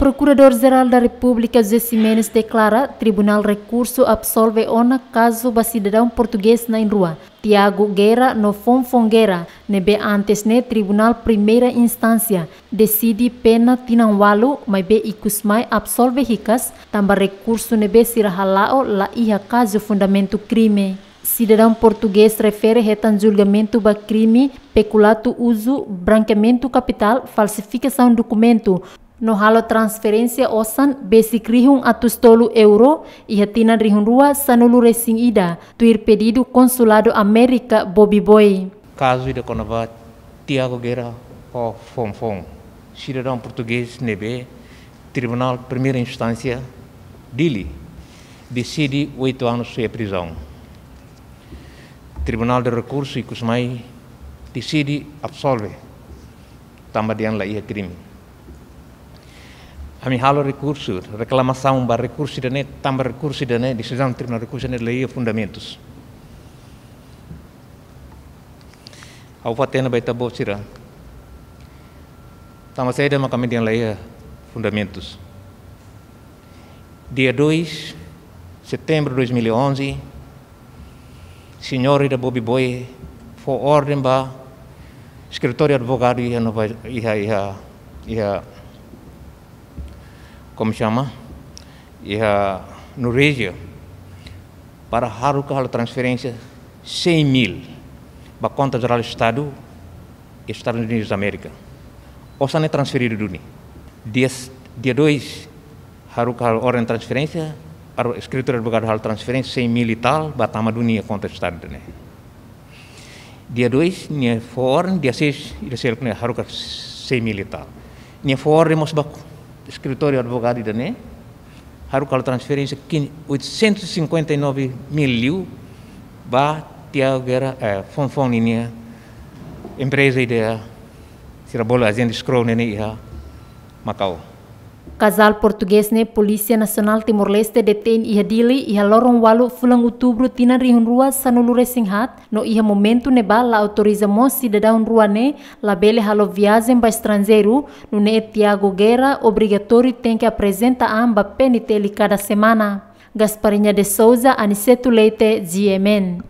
Procurador-Geral da República José Simenes declara Tribunal recurso absolve ONA caso ba cidadão português na Rua. Tiago Guerra no Fonfongueira, nebe antes ne Tribunal Primeira Instância, decide pena tinanwalu, mas be ikusmai absolve hicas, tamba recurso nebe sirahalao la iha caso fundamento crime. Cidadão português refere retan julgamento ba crime, peculato uso, branqueamento capital, falsificação documento, no halo transferencia osan besik rihung atus tolu euro ihatinan rihung rua sanulu resing ida tuir pedidu konsulado Amerika Bobby Boy. Kazu ida konava Tiago Guerra o oh, Fong, cidadão português nebe, tribunal primeira instância Dili, decide oito anos de prisão. Tribunal de Recurso e Cusmai decide absolve, também lá ia crime. Ami halo recurso, reclamação para recurso da net, também recurso da net, decisão do Tribunal de Recurso da net, lei fundamentos. Ao fatena baita bocira. Tama saída uma kami yang lei fundamentos. Dia 2 setembro 2011, senhor da Bobby Boy foi ordem ba escritório advogado e a, e a, e a como chama, a, no Régio, para Haruka a transferência 100 mil para a conta geral do Estado e Estados Unidos da América. O é transferido do Dia, dia 2, Haruka a ordem de transferência, a escritura do advogado a transferência 100 mil e tal, batama do UNI a conta do Estado. Né? Dia 2, minha ordem, dia 6, ele se Haruka 100 mil e tal. Minha ordem, mas escritório advogado Idané, Harucal transferência 859 mil ba Tiago Guerra, é eh, Fonfon Linha, empresa ideia, Sirabola Agenda Scroll Nene ia Macau. Kazal portuguésne Polilísia Nasional timorleste deten iha dili iha loron walo fullang utubru tina rihun rua san noreing hat, no iha momentu nebal la autorizamos si dadaun rua ne, la bele halo viazen bai Straèu, lune Thiago Guerra obrigatori ten ki aenta amba peniteli kadamana. Gaspareña de souza a ni setulteGMmen.